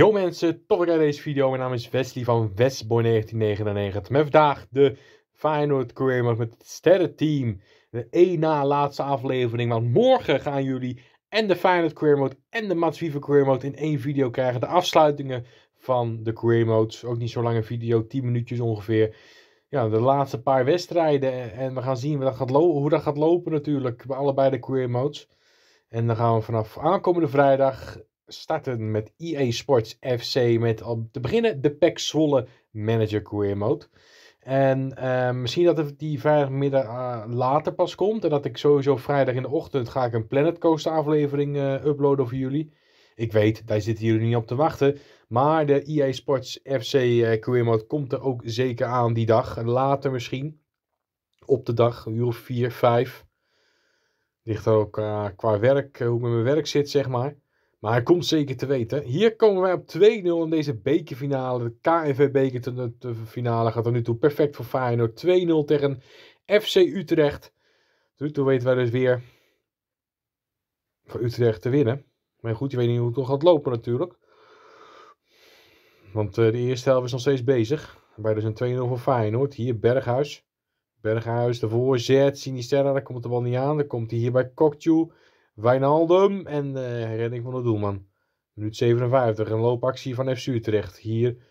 Yo mensen, tof bij deze video. Mijn naam is Wesley van Westboy1999. Met vandaag de Feyenoord Career Mode met het sterrenteam. De één na laatste aflevering. Want morgen gaan jullie en de Feyenoord Career Mode en de Mats Viva Career Mode in één video krijgen. De afsluitingen van de Career Modes. Ook niet zo lange video, 10 minuutjes ongeveer. Ja, de laatste paar wedstrijden. En we gaan zien hoe dat gaat, hoe dat gaat lopen natuurlijk. Bij allebei de Career Modes. En dan gaan we vanaf aankomende vrijdag starten met EA Sports FC met om te beginnen de PEC Zwolle Manager Career Mode. En eh, misschien dat het die vrijdagmiddag eh, later pas komt. En dat ik sowieso vrijdag in de ochtend ga ik een Planet Coaster aflevering eh, uploaden voor jullie. Ik weet, daar zitten jullie niet op te wachten. Maar de EA Sports FC Career Mode komt er ook zeker aan die dag. Later misschien. Op de dag, een uur 4, vier, vijf. Ligt ook qua werk, hoe ik met mijn werk zit, zeg maar. Maar hij komt zeker te weten. Hier komen wij op 2-0 in deze bekerfinale. De KNVB-bekerfinale gaat er nu toe perfect voor Feyenoord. 2-0 tegen FC Utrecht. Toen weten wij dus weer voor Utrecht te winnen. Maar goed, je weet niet hoe het nog gaat lopen natuurlijk. Want eh, de eerste helft is nog steeds bezig. Bij dus een 2-0 voor Feyenoord. Hier Berghuis. Berghuis, de voorzet. Sinisterra, daar komt de bal niet aan. Dan komt hij hier bij Kokju. Wijnaldum en de eh, redding van de doelman. Minuut 57, een loopactie van FC Utrecht. Hier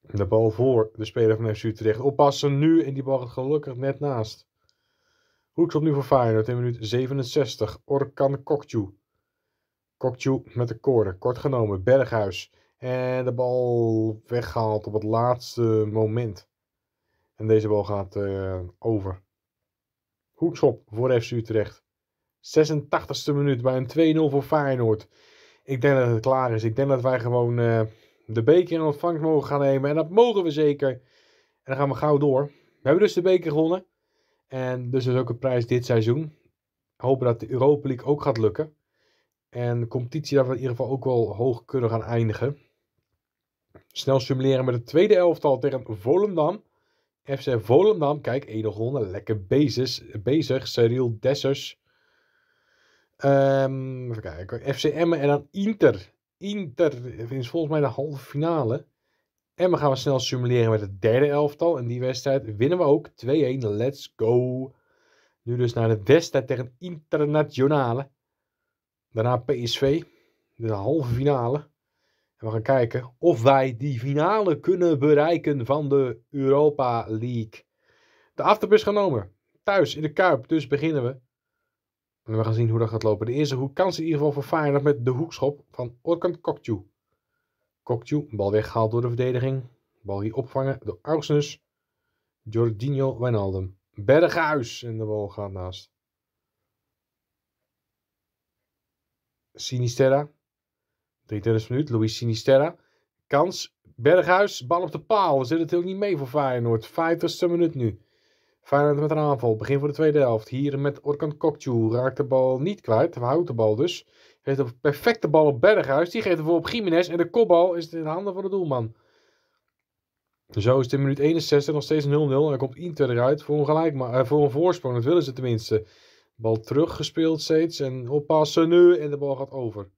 de bal voor de speler van FC Utrecht. Oppassen nu en die bal gaat gelukkig net naast. Hoekschop nu voor Feyenoord in minuut 67. Orkan Kokju. Kokju met de koren. Kort genomen. Berghuis. En de bal weggehaald op het laatste moment. En deze bal gaat uh, over. Hoekschop voor FC Utrecht. 86e minuut bij een 2-0 voor Feyenoord. Ik denk dat het klaar is. Ik denk dat wij gewoon eh, de beker in ontvangst mogen gaan nemen. En dat mogen we zeker. En dan gaan we gauw door. We hebben dus de beker gewonnen. En dus is ook een prijs dit seizoen. Hopen dat de Europa League ook gaat lukken. En de competitie dat we in ieder geval ook wel hoog kunnen gaan eindigen. Snel simuleren met het tweede elftal tegen Volendam. FC Volendam, kijk, 1 gewonnen. Lekker bezig, bezig. Cyril Dessers Ehm, even kijken. FC Emmen en dan Inter. Inter is volgens mij de halve finale. Emmen gaan we snel simuleren met het derde elftal. En die wedstrijd winnen we ook 2-1. Let's go. Nu dus naar de wedstrijd tegen Internationale. Daarna PSV. De halve finale. En we gaan kijken of wij die finale kunnen bereiken van de Europa League. De afterbus is genomen. Thuis in de Kuip. Dus beginnen we en we gaan zien hoe dat gaat lopen. De eerste hoek kans in ieder geval voor Feyenoord met de hoekschop van Orkan Kokju. Kokju, bal weggehaald door de verdediging. Bal hier opvangen door Augsnes. Jorginho Wijnaldum. Berghuis en de bal gaat naast. Sinisterra. 33 minuut, Luis Sinisterra. Kans, Berghuis, bal op de paal. We zitten het ook niet mee voor Feyenoord. 50ste minuut nu. Feyenoord met een aanval. Begin voor de tweede helft. Hier met Orkan Kokcu. Raakt de bal niet kwijt. Houdt de bal dus. Heeft een perfecte bal op Berghuis. Die geeft ervoor voor op Jiménez. En de kopbal is in de handen van de doelman. Zo is het in minuut 61 nog steeds 0-0. En dan komt Inter eruit voor een, gelijk, maar eh, voor een voorsprong. Dat willen ze tenminste. Bal teruggespeeld steeds. En oppassen nu. En de bal gaat over.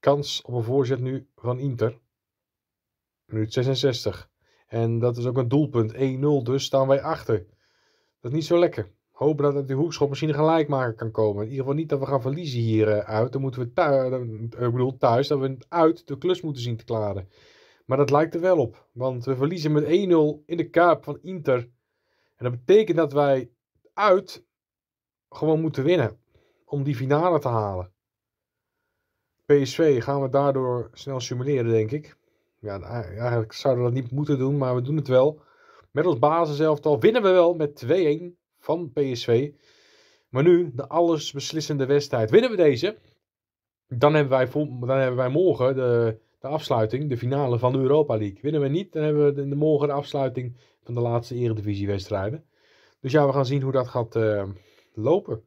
Kans op een voorzet nu van Inter. Minuut 66. En dat is ook een doelpunt. 1-0 dus staan wij achter. Dat is niet zo lekker. Hopen dat uit die hoekschop misschien gelijk maken kan komen. In ieder geval niet dat we gaan verliezen hier eh, uit. Dan moeten we thuis, eh, ik bedoel thuis, dat we uit de klus moeten zien te klaren. Maar dat lijkt er wel op. Want we verliezen met 1-0 in de kaap van Inter. En dat betekent dat wij uit gewoon moeten winnen. Om die finale te halen. PSV gaan we daardoor snel simuleren, denk ik ja, nou, eigenlijk zouden we dat niet moeten doen, maar we doen het wel. Met ons basiselftal winnen we wel met 2-1 van PSV. Maar nu, de allesbeslissende wedstrijd. Winnen we deze, dan hebben wij, dan hebben wij morgen de, de afsluiting, de finale van de Europa League. Winnen we niet, dan hebben we de, de morgen de afsluiting van de laatste Eredivisie wedstrijden. Dus ja, we gaan zien hoe dat gaat eh, lopen.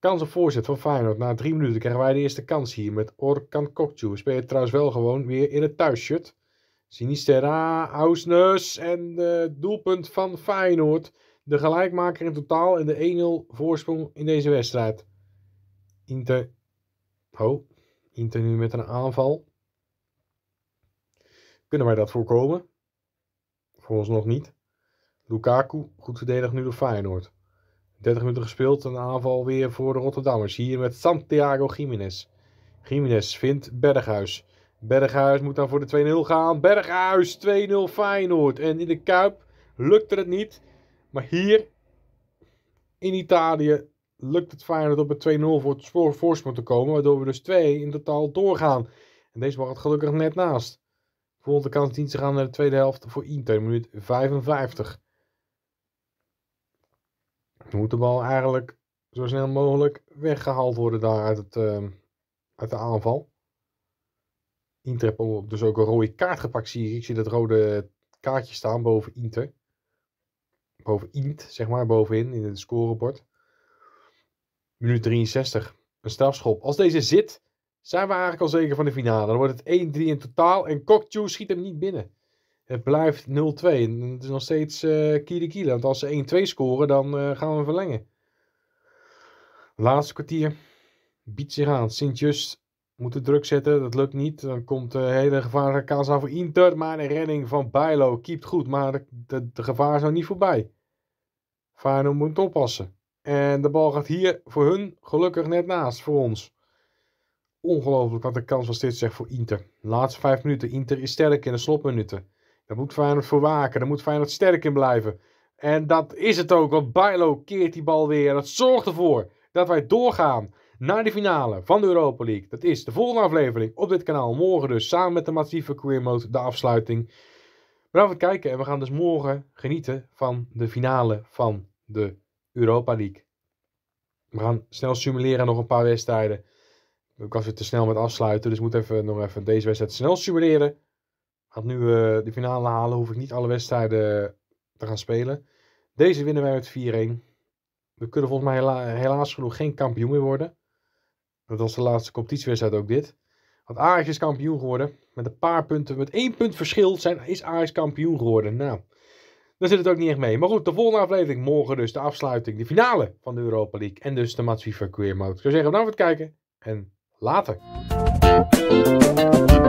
Kans op voorzet van Feyenoord. Na drie minuten krijgen wij de eerste kans hier met Orkan Kokcu. We spelen trouwens wel gewoon weer in het thuisshirt. Sinistera, Ausnes en doelpunt van Feyenoord. De gelijkmaker in totaal en de 1-0 voorsprong in deze wedstrijd. Inter. Oh, Inter nu met een aanval. Kunnen wij dat voorkomen? Volgens nog niet. Lukaku, goed verdedigd nu door Feyenoord. 30 minuten gespeeld. Een aanval weer voor de Rotterdammers. Hier met Santiago Jiménez. Jiménez vindt Berghuis. Berghuis moet dan voor de 2-0 gaan. Berghuis 2-0 Feyenoord. En in de Kuip lukte het niet. Maar hier in Italië lukt het Feyenoord op het 2-0 voor het Force te komen. Waardoor we dus 2 in totaal doorgaan. En deze wordt gaat gelukkig net naast. Volgende kans dient zich aan naar de tweede helft voor Inter. Minuut 55 moet de bal eigenlijk zo snel mogelijk weggehaald worden daar uit, het, ehm, uit de aanval. Inter heeft dus ook een rode kaart gepakt, zie ik. Ik zie dat rode kaartje staan boven Inter. Boven Int, zeg maar, bovenin in het scorebord. Minuut 63, een strafschop. Als deze zit, zijn we eigenlijk al zeker van de finale. Dan wordt het 1-3 in totaal en Kokju schiet hem niet binnen. Het blijft 0-2. En het is nog steeds uh, eh, kiele Want als ze 1-2 scoren, dan eh, gaan we verlengen. Laatste kwartier biedt zich aan. Sint-Just moet de druk zetten. Dat lukt niet. Dan komt de eh, hele gevaarlijke kans aan voor Inter. Maar de redding van Bijlo keept goed. Maar de, de, gevaar is nog niet voorbij. Feyenoord moet oppassen. En de bal gaat hier voor hun gelukkig net naast voor ons. Ongelooflijk wat de kans was dit zegt voor Inter. De laatste vijf minuten. Inter is sterk in de slotminuten. Daar moet Feyenoord voor waken. Daar moet Feyenoord sterk in blijven. En dat is het ook, want Bijlo keert die bal weer. Dat zorgt ervoor dat wij doorgaan naar de finale van de Europa League. Dat is de volgende aflevering op dit kanaal. Morgen dus samen met de massieve Career Mode, de afsluiting. Bedankt voor het kijken en we gaan dus morgen genieten van de finale van de Europa League. We gaan snel simuleren nog een paar wedstrijden. Ik was weer te snel met afsluiten, dus moet even, nog even deze wedstrijd snel simuleren. Had nu eh, de finale halen, hoef ik niet alle wedstrijden eh, te gaan spelen. Deze winnen wij met 4-1. We kunnen volgens mij helaas genoeg geen kampioen meer worden. Dat was de laatste competitiewedstrijd ook dit. Want Ajax is kampioen geworden. Met een paar punten, met één punt verschil zijn, is Ajax kampioen geworden. Nou, daar zit het ook niet echt mee. Maar goed, de volgende aflevering morgen dus de afsluiting. De finale van de Europa League. En dus de match FIFA Mode. Ik zou zeggen, bedankt voor het kijken. En later.